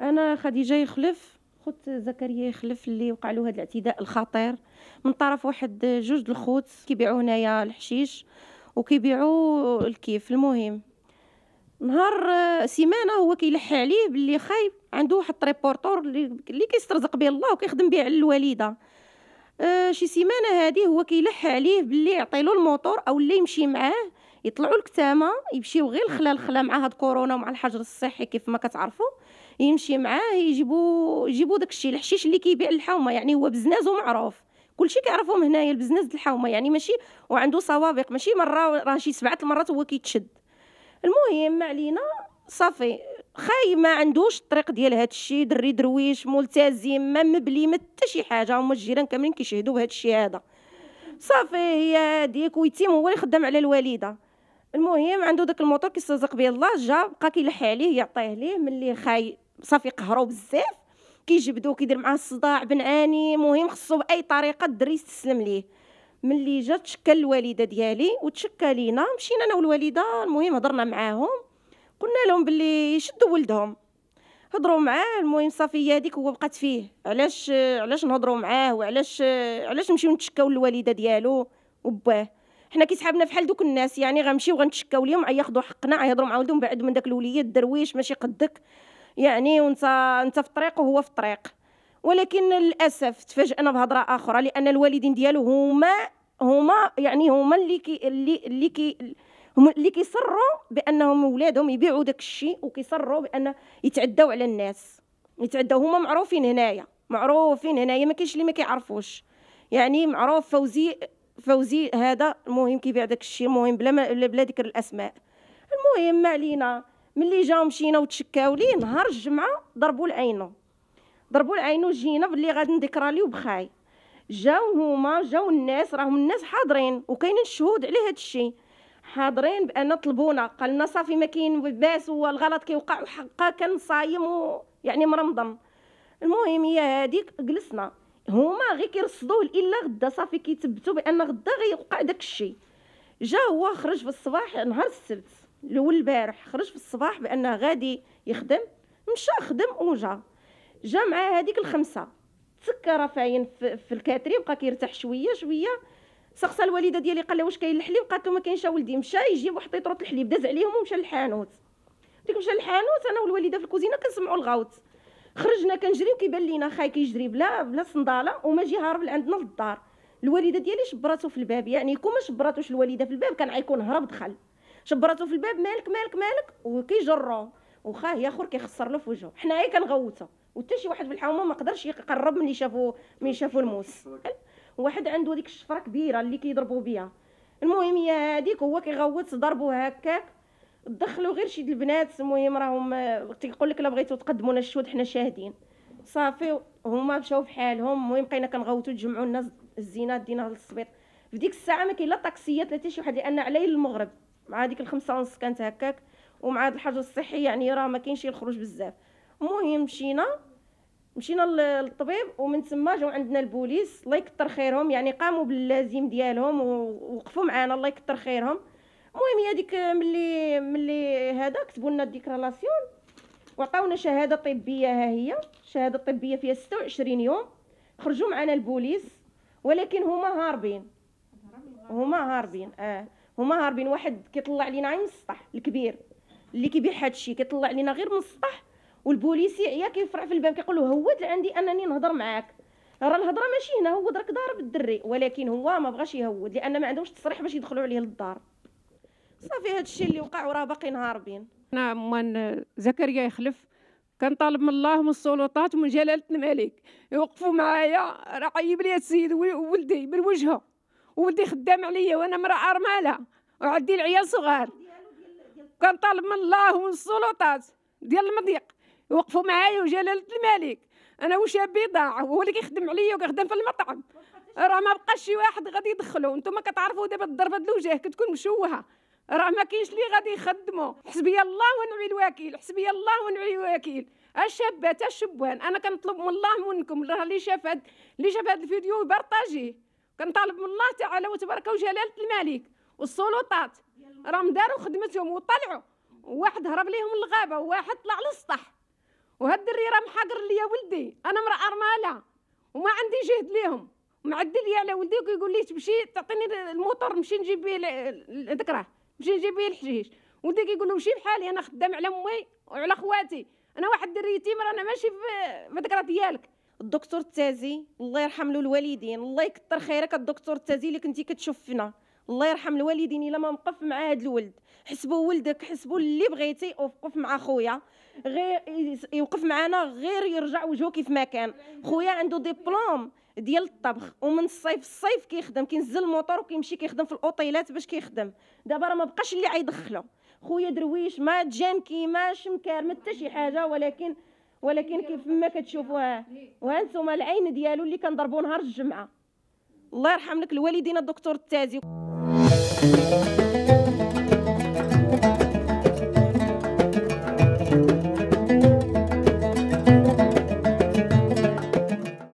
انا خديجه يخلف خوت زكريا يخلف اللي وقع له هذا الاعتداء الخطير من طرف واحد جوج الخوت كيبيعوا هنايا الحشيش وكيبيعوا الكيف المهم نهار سيمانه هو كيلحي عليه باللي خايب عنده واحد تريبورتور اللي كيسترزق به الله وكيخدم به على الوالده آه شي سيمانه هذه هو كيلح عليه باللي يعطيلو الموطور او اللي يمشي معاه يطلعوا الكتامه يمشيو غير الخلا الخلا مع هاد كورونا ومع الحجر الصحي كيف ما كتعرفوا يمشي معاه يجيبوا يجيبوا داكشي الحشيش اللي كيبيع الحومه يعني هو بزناز ومعروف كلشي كيعرفهم هنايا البزنس الحومه يعني ماشي وعنده سوابق ماشي مره راه شي سبعه المرات هو كيتشد المهم ما علينا صافي خاي ما عندوش الطريق ديال هذا الشيء دري درويش ملتزم ما مبلي ما حتى شي حاجه هما الجيران كاملين كيشهدوا بهذا الشيء هذا صافي هي هذيك ويتيم هو اللي خدام على الوالده المهم عنده داك الموتور كيستزق به الله جا بقى كيلح عليه يعطيه ليه ملي خاي صافي قهرو بزاف كيجبدو كيدير معاه الصداع بنعاني المهم خصو باي طريقه الدري يستسلم ليه ملي جات تشكل الوالده ديالي وتشكى لينا مشينا انا والوالده المهم هضرنا معاهم قلنا لهم باللي يشدوا ولدهم هضروا معاه المهم صافي هذيك هو بقات فيه علاش علاش نهضروا معاه وعلاش علاش نمشيو نتشكاو للوالده ديالو وباه حنا كي سحابنا فحال دوك الناس يعني غنمشيو غنتشكاو ليهم ياخذوا حقنا يهضروا مع ولدهم بعد من داك الوليد درويش ماشي قدك يعني وانت انت في الطريق وهو في الطريق ولكن للاسف تفاجئنا بهضره اخرى لان الوالدين ديالو هما هما يعني هما اللي كي اللي اللي كي هما اللي كيصروا بانهم ولادهم يبيعوا داك الشيء وكيصروا بان يتعداو على الناس يتعداو هما معروفين هنايا معروفين هنايا ما كاينش اللي ما كيعرفوش يعني معروف فوزي فوزي هذا المهم كيبيع داك الشيء المهم بلا ما بلا ذكر الاسماء المهم ما علينا ملي جاو مشينا وتشكاو ليه نهار الجمعه ضربوا لعينو ضربوا لعينو جينا باللي غادي نذكر ليه وبخاي جاو هما جاو الناس راهم الناس حاضرين وكاينين الشهود على هذا الشيء حاضرين بان طلبونا قالنا صافي ما كاين باس هو الغلط كيوقع وحقا كان صايم يعني مرمضم المهم هي هذيك جلسنا هما غير كيرصدوه الا غدا صافي كيتبتوا بان غدا غيوقع داك الشيء جا هو خرج في الصباح نهار السبت الاول البارح خرج في الصباح بانه غادي يخدم مشى خدم وجا جا مع هذيك الخمسه تسكر فاين في, في الكاتري بقى كيرتاح شويه شويه سقسى الوالده ديالي قال لها واش كاين الحليب قالت له ما كاينش ولدي مشى يجيب واحد طيطره الحليب داز عليهم ومشى للحانوت ديك مشى للحانوت انا والوالده في الكوزينه كنسمعوا الغوت خرجنا كنجري وكيبان لينا خاي كيجري بلا بلا صنداله وماجي هارب لعندنا للدار الوالده ديالي شبراتو في الباب يعني كون ما شبراتوش الوالده في الباب كان غيكون هرب دخل شبراتو في الباب مالك مالك مالك وكيجرو وخاه ياخر كيخسر له في وجهه حنايا كنغوتو وحتى شي واحد في الحومه ما قدرش يقرب ملي شافو ملي شافو الموس واحد عنده ديك الشفره كبيره اللي كيضربوا بها المهم هي هذيك هو كيغوت ضربوا هكاك دخلوا غير شي البنات المهم راهم تيقول لك لا بغيتوا تقدموا لنا الشهود حنا شاهدين صافي هما مشاو بحالهم المهم بقينا كنغوتوا تجمعوا الناس الزينات دينا للسبيط في ديك الساعه ما كاين لا طاكسيات لا حتى شي واحد لان علي المغرب مع ديك الخمسة ونص كانت هكاك ومع هاد الحجر الصحي يعني راه ما كاينش يخرج بزاف المهم مشينا مشينا للطبيب ومن تما جاو عندنا البوليس الله يكثر خيرهم يعني قاموا باللازم ديالهم ووقفوا معانا الله يكثر خيرهم المهم هي هذيك ملي ملي هذا كتبوا لنا الديكلاراسيون وعطاونا شهاده طبيه ها هي شهاده طبيه فيها 26 يوم خرجوا معنا البوليس ولكن هما هاربين هما هاربين اه هما هاربين واحد كيطلع علينا غير من السطح الكبير اللي كيبيع هادشي كيطلع علينا غير من السطح والبوليسي عيا كيفرع في الباب كيقول له هود عندي انني نهضر معاك راه الهضره ماشي هنا هو راك ضارب الدري ولكن هو ما بغاش يهود لان ما عندهمش تصريح باش يدخلوا عليه للدار صافي هذا الشيء اللي وقع وراه باقيين هاربين انا من زكريا يخلف كنطالب من الله ومن السلطات ومن جلاله الملك يوقفوا معايا راه عيب لي السيد ولدي من وجهه ولدي خدام عليا وانا امراه ارماله وعندي العيال صغار كان طالب من الله ومن السلطات ديال المضيق وقفوا معايا وجلالة الملك انا واش ضاع هو اللي كيخدم عليا وكيخدم في المطعم راه ما بقاش شي واحد غادي يدخلو نتوما كتعرفوا دابا الضربه ديال الوجه كتكون مشوهه راه ما كاينش اللي غادي يخدمو حسبي الله ونعم الوكيل حسبي الله ونعم الوكيل الشابات الشبان انا كنطلب من الله منكم اللي شاف هاد اللي شاف هاد الفيديو يبارطاجيه كنطالب من الله تعالى وتبارك وجلاله الملك والسلطات راهم داروا خدمتهم وطلعوا واحد هرب ليهم الغابه وواحد طلع للسطح وهاد الدري راه محاضر ليا ولدي انا امراه ارماله وما عندي جهد ليهم معدي لي على ولدي وكيقول لي تمشي تعطيني الموطور نمشي نجيب به راه نمشي نجيب به الحشيش ولدي كيقول له مشي بحالي انا خدام على امي وعلى خواتي انا واحد دري رانا انا ماشي في راه ديالك الدكتور التازي الله يرحم له الوالدين الله يكثر خيرك الدكتور التازي اللي كنتي كتشوف فينا الله يرحم الوالدين الا ما مقف مع هذا الولد حسبوا ولدك حسبوا اللي بغيتي وقف مع خويا غير يوقف معنا غير يرجع وجهه كيف ما كان خويا عنده ديبلوم ديال الطبخ ومن الصيف الصيف كيخدم كينزل الموطور وكيمشي كيخدم في الاوطيلات باش كيخدم دابا راه ما بقاش اللي عيدخلو خويا درويش ما تجامكي ما شمكار ما حتى شي حاجه ولكن ولكن كيف ما كتشوفوها وهانتوما العين ديالو اللي كنضربو نهار الجمعه الله يرحم لك الوالدين الدكتور التازي Música